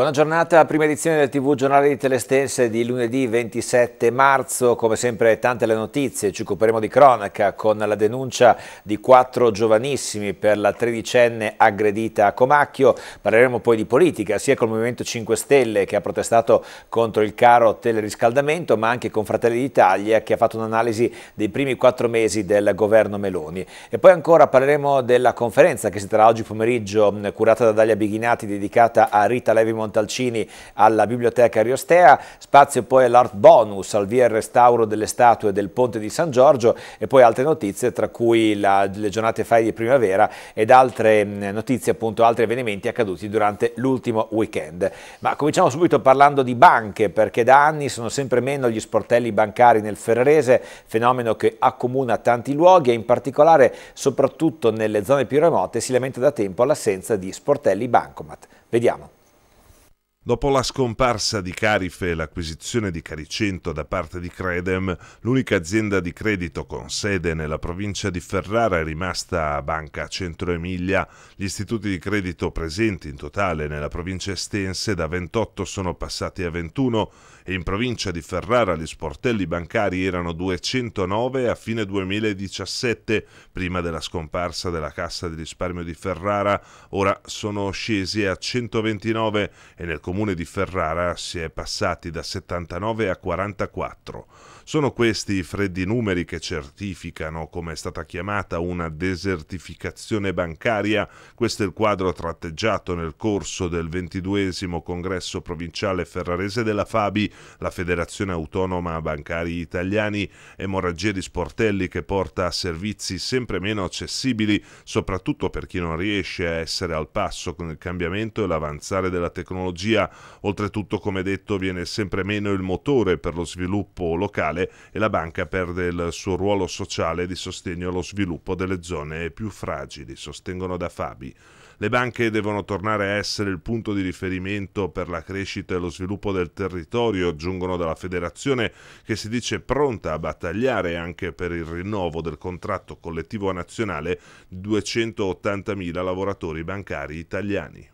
Buona giornata, prima edizione del TV Giornale di Telestense di lunedì 27 marzo, come sempre tante le notizie, ci occuperemo di cronaca con la denuncia di quattro giovanissimi per la tredicenne aggredita a Comacchio, parleremo poi di politica sia col Movimento 5 Stelle che ha protestato contro il caro teleriscaldamento ma anche con Fratelli d'Italia che ha fatto un'analisi dei primi quattro mesi del governo Meloni e poi ancora parleremo della conferenza che si terrà oggi pomeriggio curata da Dalia Bighinati dedicata a Rita Levi Montalvo Montalcini alla Biblioteca Riostea, spazio poi all'Art Bonus, al via il restauro delle statue del Ponte di San Giorgio e poi altre notizie tra cui la, le giornate fai di primavera ed altre mm, notizie appunto, altri avvenimenti accaduti durante l'ultimo weekend. Ma cominciamo subito parlando di banche perché da anni sono sempre meno gli sportelli bancari nel Ferrarese, fenomeno che accomuna tanti luoghi e in particolare soprattutto nelle zone più remote si lamenta da tempo l'assenza di sportelli bancomat. Vediamo. Dopo la scomparsa di Carife e l'acquisizione di Caricento da parte di Credem, l'unica azienda di credito con sede nella provincia di Ferrara è rimasta a Banca Centro Emilia. Gli istituti di credito presenti in totale nella provincia estense da 28 sono passati a 21 in provincia di Ferrara gli sportelli bancari erano 209 a fine 2017, prima della scomparsa della Cassa di risparmio di Ferrara, ora sono scesi a 129 e nel comune di Ferrara si è passati da 79 a 44. Sono questi freddi numeri che certificano, come è stata chiamata, una desertificazione bancaria. Questo è il quadro tratteggiato nel corso del 22 congresso provinciale ferrarese della Fabi, la Federazione Autonoma Bancari Italiani, emorragia di sportelli che porta a servizi sempre meno accessibili, soprattutto per chi non riesce a essere al passo con il cambiamento e l'avanzare della tecnologia. Oltretutto, come detto, viene sempre meno il motore per lo sviluppo locale locale e la banca perde il suo ruolo sociale di sostegno allo sviluppo delle zone più fragili, sostengono da Fabi. Le banche devono tornare a essere il punto di riferimento per la crescita e lo sviluppo del territorio, aggiungono dalla federazione che si dice pronta a battagliare anche per il rinnovo del contratto collettivo nazionale di 280.000 lavoratori bancari italiani.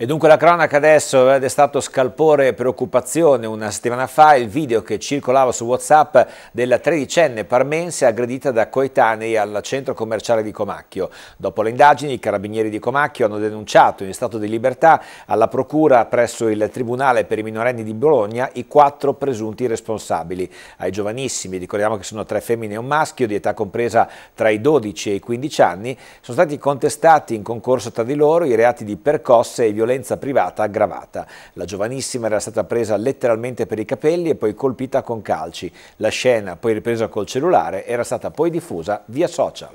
E dunque la cronaca adesso è stato scalpore e preoccupazione una settimana fa il video che circolava su Whatsapp della tredicenne parmense aggredita da coetanei al centro commerciale di Comacchio. Dopo le indagini i carabinieri di Comacchio hanno denunciato in stato di libertà alla procura presso il Tribunale per i minorenni di Bologna i quattro presunti responsabili. Ai giovanissimi, ricordiamo che sono tre femmine e un maschio di età compresa tra i 12 e i 15 anni, sono stati contestati in concorso tra di loro i reati di percosse mosse e violenza privata aggravata. La giovanissima era stata presa letteralmente per i capelli e poi colpita con calci. La scena, poi ripresa col cellulare, era stata poi diffusa via social.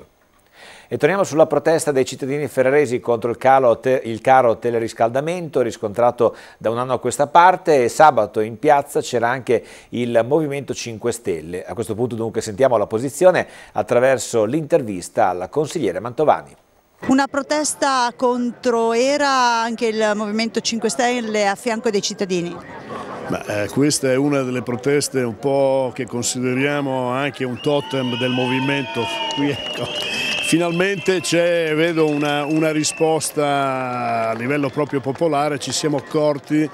E torniamo sulla protesta dei cittadini ferraresi contro il, calo, il caro teleriscaldamento riscontrato da un anno a questa parte e sabato in piazza c'era anche il Movimento 5 Stelle. A questo punto dunque sentiamo la posizione attraverso l'intervista alla consigliera Mantovani. Una protesta contro era anche il Movimento 5 Stelle a fianco dei cittadini? Ma, eh, questa è una delle proteste un po' che consideriamo anche un totem del movimento. Qui, ecco, finalmente c'è, vedo, una, una risposta a livello proprio popolare, ci siamo accorti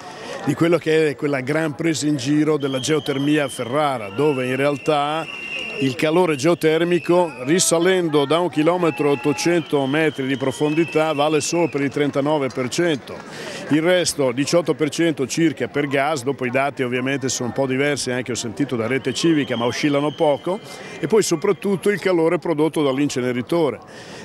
di quello che è quella gran presa in giro della geotermia a Ferrara, dove in realtà il calore geotermico risalendo da 1 km 800 metri di profondità vale solo per il 39%, il resto 18% circa per gas, dopo i dati ovviamente sono un po' diversi anche ho sentito da rete civica ma oscillano poco e poi soprattutto il calore prodotto dall'inceneritore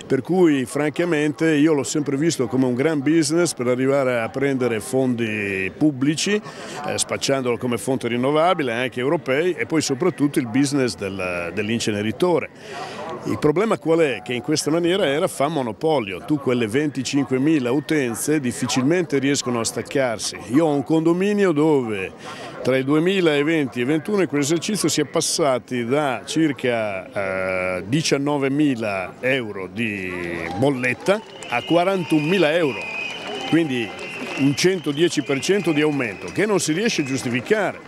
per cui francamente io l'ho sempre visto come un gran business per arrivare a prendere fondi pubblici, eh, spacciandolo come fonte rinnovabile anche europei e poi soprattutto il business del, dell'inceneritore il problema qual è? Che in questa maniera era fa monopolio, tu quelle 25.000 utenze difficilmente riescono a staccarsi. Io ho un condominio dove tra il 2020 e il 2021 in quell'esercizio si è passati da circa eh, 19.000 euro di bolletta a 41.000 euro, quindi un 110% di aumento che non si riesce a giustificare,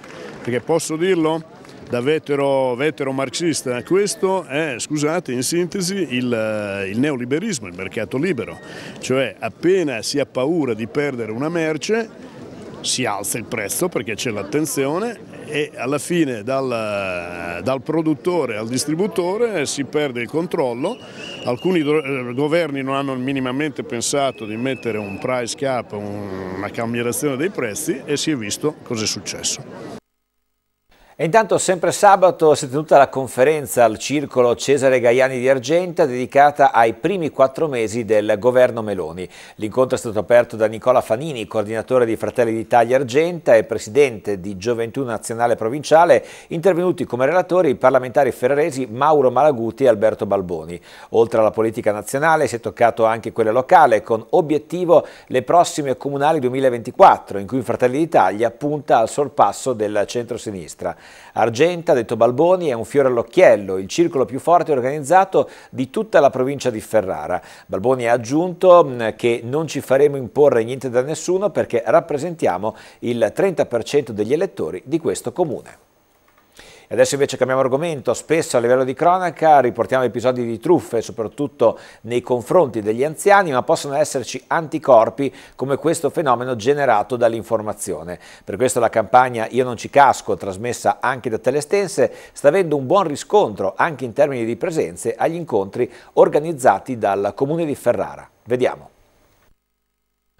perché posso dirlo? da vetero, vetero marxista. Questo è, scusate, in sintesi il, eh, il neoliberismo, il mercato libero, cioè appena si ha paura di perdere una merce si alza il prezzo perché c'è l'attenzione e alla fine dal, eh, dal, produttore al distributore si perde il controllo. Alcuni eh, governi non hanno minimamente pensato di mettere un price cap, una cambierazione dei prezzi e si è visto cosa è successo. E intanto sempre sabato si è tenuta la conferenza al circolo Cesare Gaiani di Argenta dedicata ai primi quattro mesi del governo Meloni. L'incontro è stato aperto da Nicola Fanini, coordinatore di Fratelli d'Italia Argenta e presidente di Gioventù Nazionale Provinciale, intervenuti come relatori i parlamentari ferraresi Mauro Malaguti e Alberto Balboni. Oltre alla politica nazionale si è toccato anche quella locale con obiettivo le prossime comunali 2024 in cui Fratelli d'Italia punta al sorpasso del centro-sinistra. Argenta, detto Balboni, è un fiore all'occhiello, il circolo più forte organizzato di tutta la provincia di Ferrara. Balboni ha aggiunto mm, che non ci faremo imporre niente da nessuno perché rappresentiamo il 30% degli elettori di questo comune. E adesso invece cambiamo argomento, spesso a livello di cronaca riportiamo episodi di truffe, soprattutto nei confronti degli anziani, ma possono esserci anticorpi come questo fenomeno generato dall'informazione. Per questo la campagna Io non ci casco, trasmessa anche da Telestense, sta avendo un buon riscontro anche in termini di presenze agli incontri organizzati dal Comune di Ferrara. Vediamo.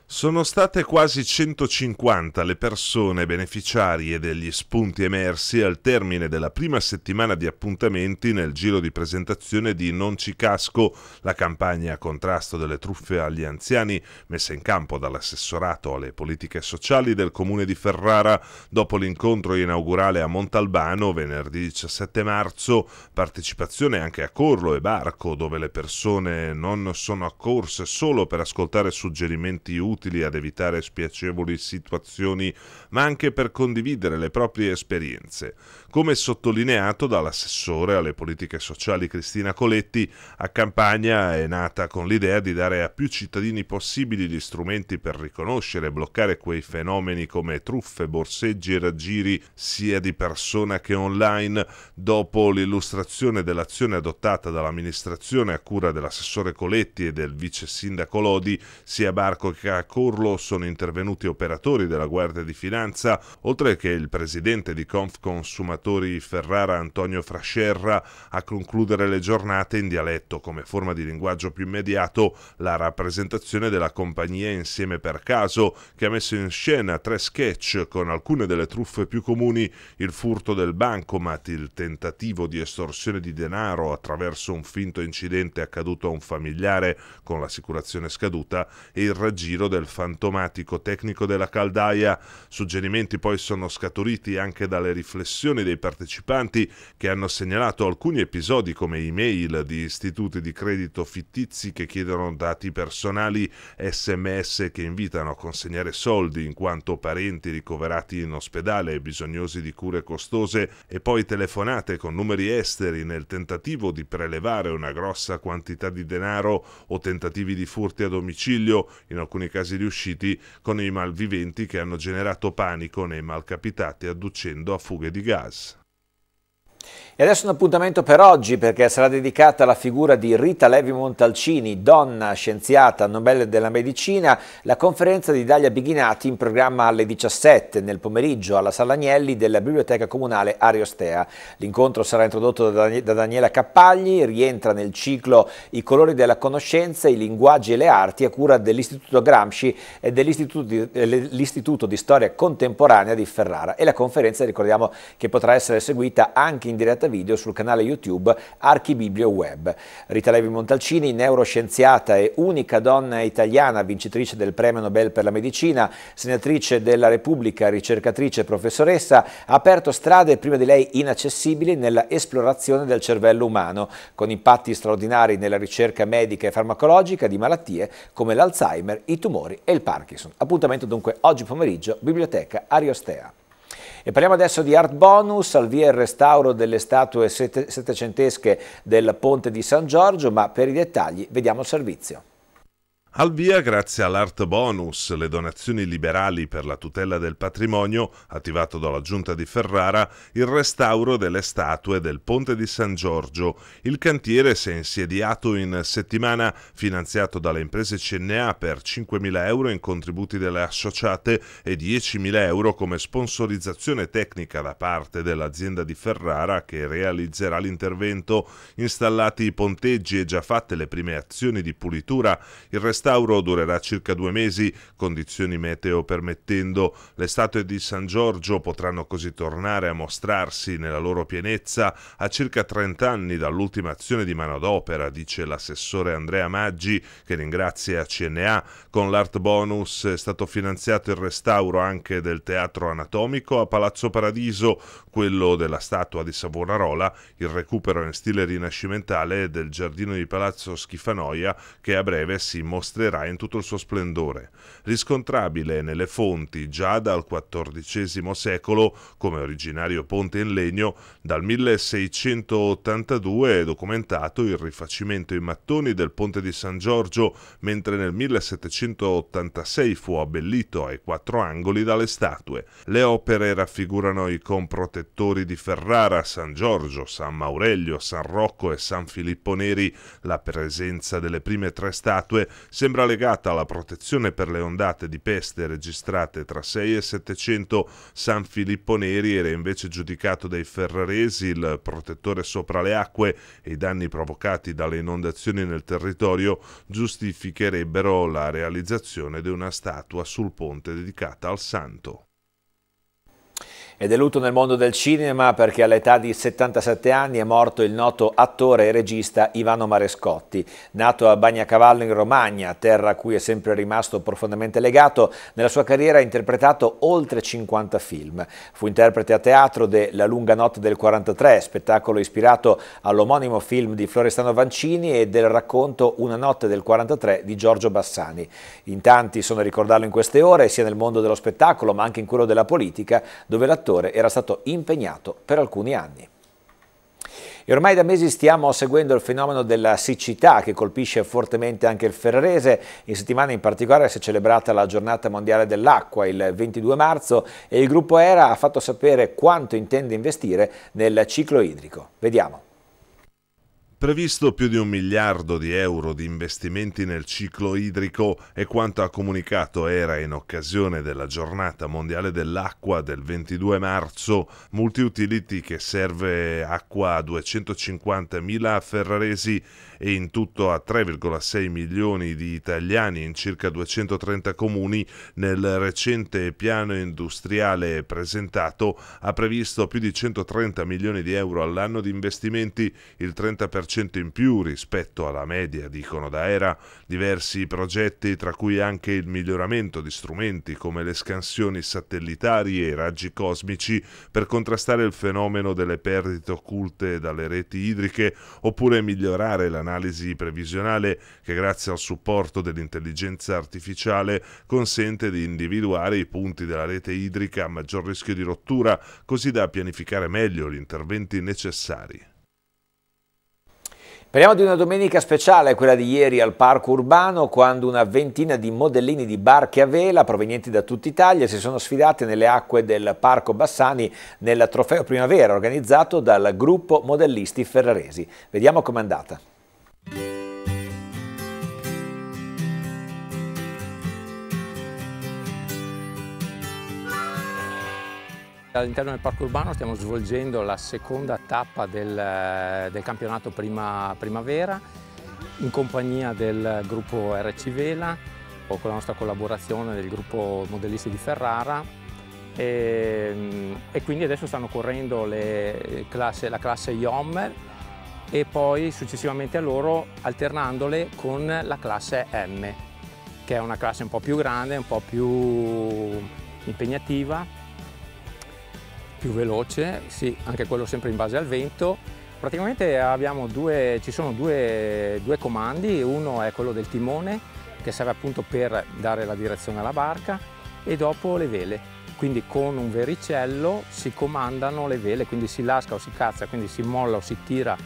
Sono state quasi 150 le persone beneficiarie degli spunti emersi al termine della prima settimana di appuntamenti nel giro di presentazione di Non ci casco, la campagna a contrasto delle truffe agli anziani messa in campo dall'assessorato alle politiche sociali del comune di Ferrara dopo l'incontro inaugurale a Montalbano venerdì 17 marzo, partecipazione anche a Corlo e Barco dove le persone non sono accorse solo per ascoltare suggerimenti utili utili ad evitare spiacevoli situazioni, ma anche per condividere le proprie esperienze. Come sottolineato dall'assessore alle politiche sociali Cristina Coletti, a Campagna è nata con l'idea di dare a più cittadini possibili gli strumenti per riconoscere e bloccare quei fenomeni come truffe, borseggi e raggiri sia di persona che online, dopo l'illustrazione dell'azione adottata dall'amministrazione a cura dell'assessore Coletti e del vice sindaco Lodi, sia Barco che a Curlo sono intervenuti operatori della Guardia di Finanza, oltre che il presidente di Confconsumatori Ferrara Antonio Frascerra a concludere le giornate in dialetto come forma di linguaggio più immediato la rappresentazione della compagnia Insieme per caso che ha messo in scena tre sketch con alcune delle truffe più comuni, il furto del bancomat, il tentativo di estorsione di denaro attraverso un finto incidente accaduto a un familiare con l'assicurazione scaduta e il raggiro del del fantomatico tecnico della caldaia. Suggerimenti poi sono scaturiti anche dalle riflessioni dei partecipanti che hanno segnalato alcuni episodi come email di istituti di credito fittizi che chiedono dati personali, sms che invitano a consegnare soldi in quanto parenti ricoverati in ospedale e bisognosi di cure costose e poi telefonate con numeri esteri nel tentativo di prelevare una grossa quantità di denaro o tentativi di furti a domicilio, in alcuni casi casi di con i malviventi che hanno generato panico nei malcapitati adducendo a fughe di gas. E adesso un appuntamento per oggi perché sarà dedicata alla figura di Rita Levi Montalcini, donna scienziata, Nobel della medicina, la conferenza di Dalia Bighinati in programma alle 17 nel pomeriggio alla Sala Agnelli della Biblioteca Comunale Ariostea. L'incontro sarà introdotto da Daniela Cappagli, rientra nel ciclo I colori della conoscenza, i linguaggi e le arti a cura dell'Istituto Gramsci e dell'Istituto di, di Storia Contemporanea di Ferrara. E la conferenza ricordiamo che potrà essere seguita anche in diretta video sul canale YouTube Archibiblio Web. Rita Levi Montalcini, neuroscienziata e unica donna italiana vincitrice del Premio Nobel per la Medicina, senatrice della Repubblica, ricercatrice e professoressa, ha aperto strade prima di lei inaccessibili nella esplorazione del cervello umano, con impatti straordinari nella ricerca medica e farmacologica di malattie come l'Alzheimer, i tumori e il Parkinson. Appuntamento dunque oggi pomeriggio, Biblioteca Ariostea. E parliamo adesso di Art Bonus, al via il restauro delle statue sette, settecentesche del Ponte di San Giorgio, ma per i dettagli vediamo il servizio. Al via grazie all'Art Bonus, le donazioni liberali per la tutela del patrimonio, attivato dalla Giunta di Ferrara, il restauro delle statue del Ponte di San Giorgio. Il cantiere si è insediato in settimana, finanziato dalle imprese CNA per 5.000 euro in contributi delle associate e 10.000 euro come sponsorizzazione tecnica da parte dell'azienda di Ferrara che realizzerà l'intervento. Installati i ponteggi e già fatte le prime azioni di pulitura, il restauro restauro durerà circa due mesi, condizioni meteo permettendo. Le statue di San Giorgio potranno così tornare a mostrarsi nella loro pienezza a circa 30 anni dall'ultima azione di manodopera, dice l'assessore Andrea Maggi, che ringrazia CNA. Con l'Art Bonus è stato finanziato il restauro anche del Teatro Anatomico a Palazzo Paradiso, quello della statua di Savonarola, il recupero in stile rinascimentale del giardino di Palazzo Schifanoia che a breve si mostrerà mostrerà in tutto il suo splendore, riscontrabile nelle fonti già dal XIV secolo come originario ponte in legno, dal 1682 è documentato il rifacimento in mattoni del ponte di San Giorgio, mentre nel 1786 fu abbellito ai quattro angoli dalle statue. Le opere raffigurano i comprotettori di Ferrara, San Giorgio, San Maurelio, San Rocco e San Filippo Neri. La presenza delle prime tre statue sembra legata alla protezione per le ondate di peste registrate tra 6 e 700. San Filippo Neri era invece giudicato dai ferraresi il protettore sopra le acque e i danni provocati dalle inondazioni nel territorio giustificherebbero la realizzazione di una statua sul ponte dedicata al santo. Ed è lutto nel mondo del cinema perché all'età di 77 anni è morto il noto attore e regista Ivano Marescotti. Nato a Bagnacavallo in Romagna, terra a cui è sempre rimasto profondamente legato, nella sua carriera ha interpretato oltre 50 film. Fu interprete a teatro de La lunga notte del 43, spettacolo ispirato all'omonimo film di Florestano Vancini e del racconto Una notte del 43 di Giorgio Bassani. In tanti sono a ricordarlo in queste ore, sia nel mondo dello spettacolo ma anche in quello della politica, dove l'attore l'attore era stato impegnato per alcuni anni. E ormai da mesi stiamo seguendo il fenomeno della siccità che colpisce fortemente anche il ferrarese. In settimana in particolare si è celebrata la giornata mondiale dell'acqua il 22 marzo e il gruppo ERA ha fatto sapere quanto intende investire nel ciclo idrico. Vediamo. Previsto più di un miliardo di euro di investimenti nel ciclo idrico e quanto ha comunicato ERA in occasione della giornata mondiale dell'acqua del 22 marzo, Multiutility che serve acqua a 250.000 ferraresi e in tutto a 3,6 milioni di italiani in circa 230 comuni nel recente piano industriale presentato ha previsto più di 130 milioni di euro all'anno di investimenti, il 30% in più rispetto alla media, dicono da ERA, diversi progetti tra cui anche il miglioramento di strumenti come le scansioni satellitari e i raggi cosmici per contrastare il fenomeno delle perdite occulte dalle reti idriche oppure migliorare la un'analisi previsionale che grazie al supporto dell'intelligenza artificiale consente di individuare i punti della rete idrica a maggior rischio di rottura, così da pianificare meglio gli interventi necessari. Parliamo di una domenica speciale, quella di ieri al Parco Urbano, quando una ventina di modellini di barche a vela provenienti da tutta Italia si sono sfidate nelle acque del Parco Bassani nel Trofeo Primavera organizzato dal gruppo modellisti ferraresi. Vediamo com'è andata. All'interno del parco urbano stiamo svolgendo la seconda tappa del, eh, del campionato prima, primavera in compagnia del gruppo RC Vela o con la nostra collaborazione del gruppo Modellisti di Ferrara e, ehm, e quindi adesso stanno correndo classe, la classe IOM e poi successivamente a loro alternandole con la classe M, che è una classe un po' più grande, un po' più impegnativa, più veloce, sì, anche quello sempre in base al vento. Praticamente due, ci sono due, due comandi, uno è quello del timone, che serve appunto per dare la direzione alla barca, e dopo le vele quindi con un vericello si comandano le vele, quindi si lasca o si cazza, quindi si molla o si tira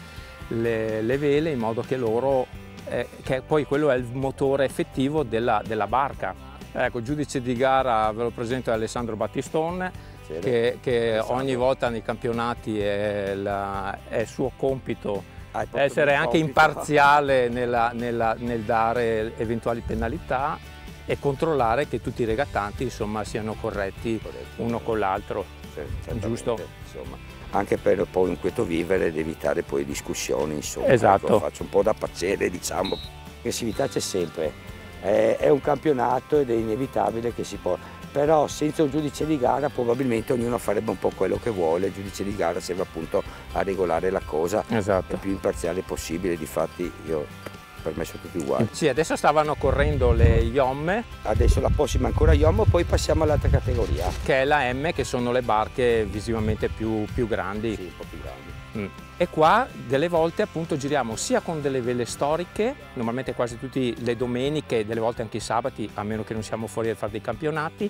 le, le vele in modo che loro, eh, che poi quello è il motore effettivo della, della barca. Ecco, giudice di gara ve lo presento è Alessandro Battistone, che, che ogni volta nei campionati è, la, è suo compito ah, è essere anche compito, imparziale nella, nella, nel dare eventuali penalità e controllare che tutti i regattanti insomma, siano corretti uno con l'altro, giusto? Insomma anche per poi in questo vivere ed evitare poi discussioni, insomma, ecco, esatto. faccio un po' da pazzere, diciamo. Aggressività c'è sempre, è, è un campionato ed è inevitabile che si porta però senza un giudice di gara probabilmente ognuno farebbe un po' quello che vuole, il giudice di gara serve appunto a regolare la cosa esatto. il più imparziale possibile, difatti io per me sono tutti uguali. Sì, adesso stavano correndo le IOM. Adesso la prossima ancora IOM, poi passiamo all'altra categoria. Che è la M, che sono le barche visivamente più, più grandi. Sì, un po' più grandi. Mm. E qua delle volte appunto giriamo sia con delle vele storiche, normalmente quasi tutte le domeniche, delle volte anche i sabati, a meno che non siamo fuori a fare dei campionati,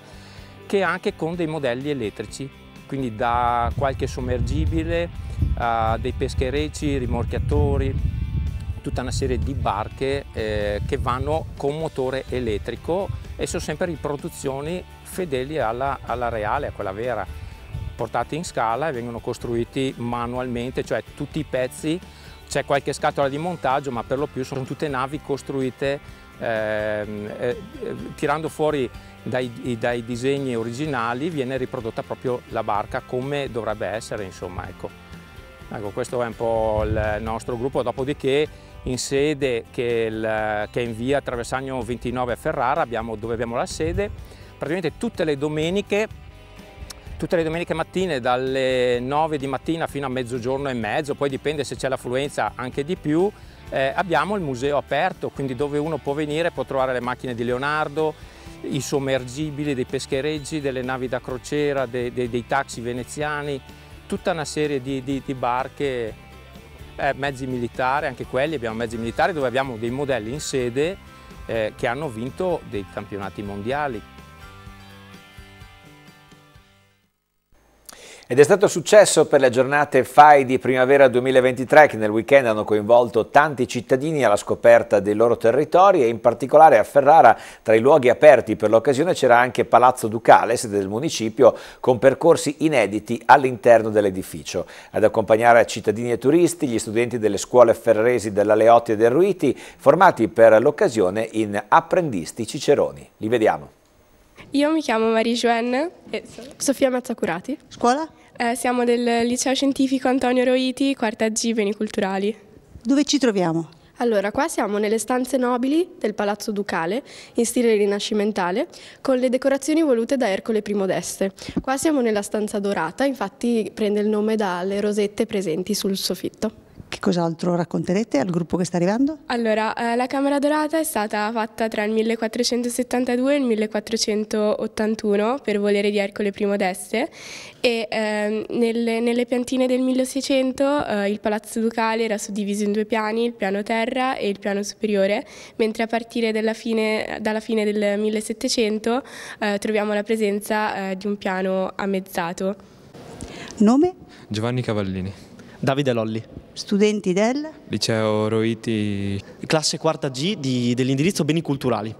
che anche con dei modelli elettrici, quindi da qualche sommergibile a dei pescherecci, rimorchiatori, tutta una serie di barche eh, che vanno con motore elettrico e sono sempre riproduzioni fedeli alla, alla reale, a quella vera, portate in scala e vengono costruiti manualmente, cioè tutti i pezzi, c'è qualche scatola di montaggio, ma per lo più sono tutte navi costruite ehm, eh, eh, tirando fuori dai, dai, disegni originali viene riprodotta proprio la barca come dovrebbe essere, insomma, ecco. Ecco, questo è un po' il nostro gruppo, dopodiché in sede che, il, che è in via Traversagno 29 a Ferrara, abbiamo, dove abbiamo la sede. Praticamente tutte le domeniche tutte le domeniche mattine dalle 9 di mattina fino a mezzogiorno e mezzo, poi dipende se c'è l'affluenza anche di più, eh, abbiamo il museo aperto, quindi dove uno può venire può trovare le macchine di Leonardo, i sommergibili dei peschereggi, delle navi da crociera, dei, dei, dei taxi veneziani, tutta una serie di, di, di barche eh, mezzi militari, anche quelli abbiamo mezzi militari dove abbiamo dei modelli in sede eh, che hanno vinto dei campionati mondiali, Ed è stato successo per le giornate FAI di primavera 2023 che nel weekend hanno coinvolto tanti cittadini alla scoperta dei loro territori e in particolare a Ferrara tra i luoghi aperti per l'occasione c'era anche Palazzo Ducale, sede del municipio, con percorsi inediti all'interno dell'edificio. Ad accompagnare cittadini e turisti gli studenti delle scuole ferraresi dell'Aleotti e del Ruiti formati per l'occasione in apprendisti ciceroni. Li vediamo. Io mi chiamo Marie Joanne e Sofia Mazzacurati. Scuola? Eh, siamo del liceo scientifico Antonio Roiti, quarta G, Beni Culturali. Dove ci troviamo? Allora, qua siamo nelle stanze nobili del Palazzo Ducale, in stile rinascimentale, con le decorazioni volute da Ercole I d'Este. Qua siamo nella stanza dorata, infatti prende il nome dalle rosette presenti sul soffitto. Che cos'altro racconterete al gruppo che sta arrivando? Allora, eh, la Camera Dorata è stata fatta tra il 1472 e il 1481 per volere di Ercole I d'Este e eh, nelle, nelle, piantine del 1600 eh, il palazzo ducale era suddiviso in due piani, il piano terra e il piano superiore, mentre a partire fine, dalla fine del 1700 eh, troviamo la presenza eh, di un piano ammezzato. Nome? Giovanni Cavallini. Davide Lolli. Studenti del? Liceo Roiti. Classe quarta G di, dell'indirizzo Beni Culturali.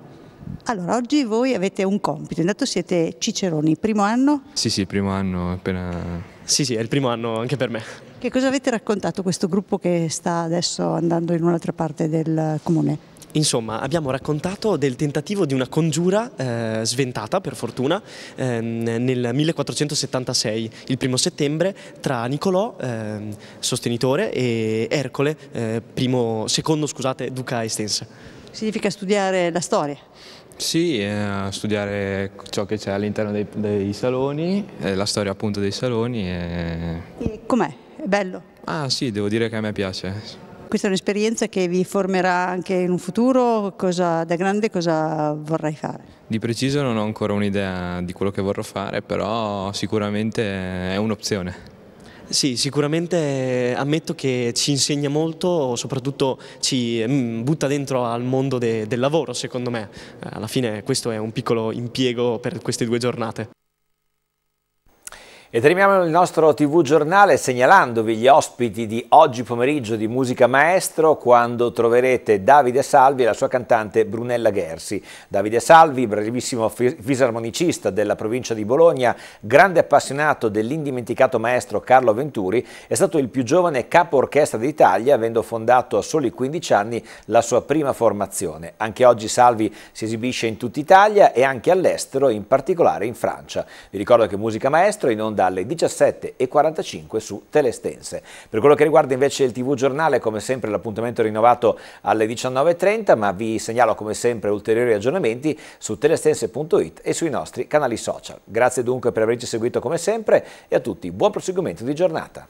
Allora, oggi voi avete un compito, intanto siete Ciceroni, primo anno? Sì, sì, primo anno, appena... Sì, sì, è il primo anno anche per me. Che cosa avete raccontato questo gruppo che sta adesso andando in un'altra parte del comune? Insomma, abbiamo raccontato del tentativo di una congiura eh, sventata, per fortuna, ehm, nel 1476, il primo settembre, tra Nicolò, ehm, sostenitore, e Ercole, eh, primo, secondo scusate, duca estense. Significa studiare la storia? Sì, eh, studiare ciò che c'è all'interno dei, dei, saloni, eh, la storia appunto dei saloni. E... E com'è? È bello? Ah sì, devo dire che a me piace. Sì questa è un'esperienza che vi formerà anche in un futuro, cosa, da grande cosa vorrai fare? Di preciso non ho ancora un'idea di quello che vorrò fare, però sicuramente è un'opzione. Sì, sicuramente ammetto che ci insegna molto, soprattutto ci mm, butta dentro al mondo de del lavoro, secondo me. Alla fine questo è un piccolo impiego per queste due giornate. E terminiamo il nostro TV giornale segnalandovi gli ospiti di oggi pomeriggio di Musica Maestro quando troverete Davide Salvi e la sua cantante Brunella Gersi. Davide Salvi, bravissimo fisarmonicista della provincia di Bologna, grande appassionato dell'indimenticato maestro Carlo Venturi, è stato il più giovane capo orchestra d'Italia avendo fondato a soli 15 anni la sua prima formazione. Anche oggi Salvi si esibisce in tutta Italia e anche all'estero, in particolare in Francia. Vi ricordo che Musica Maestro in onda dalle 17.45 su Telestense. Per quello che riguarda invece il TV giornale, come sempre l'appuntamento è rinnovato alle 19.30, ma vi segnalo come sempre ulteriori aggiornamenti su telestense.it e sui nostri canali social. Grazie dunque per averci seguito come sempre e a tutti buon proseguimento di giornata.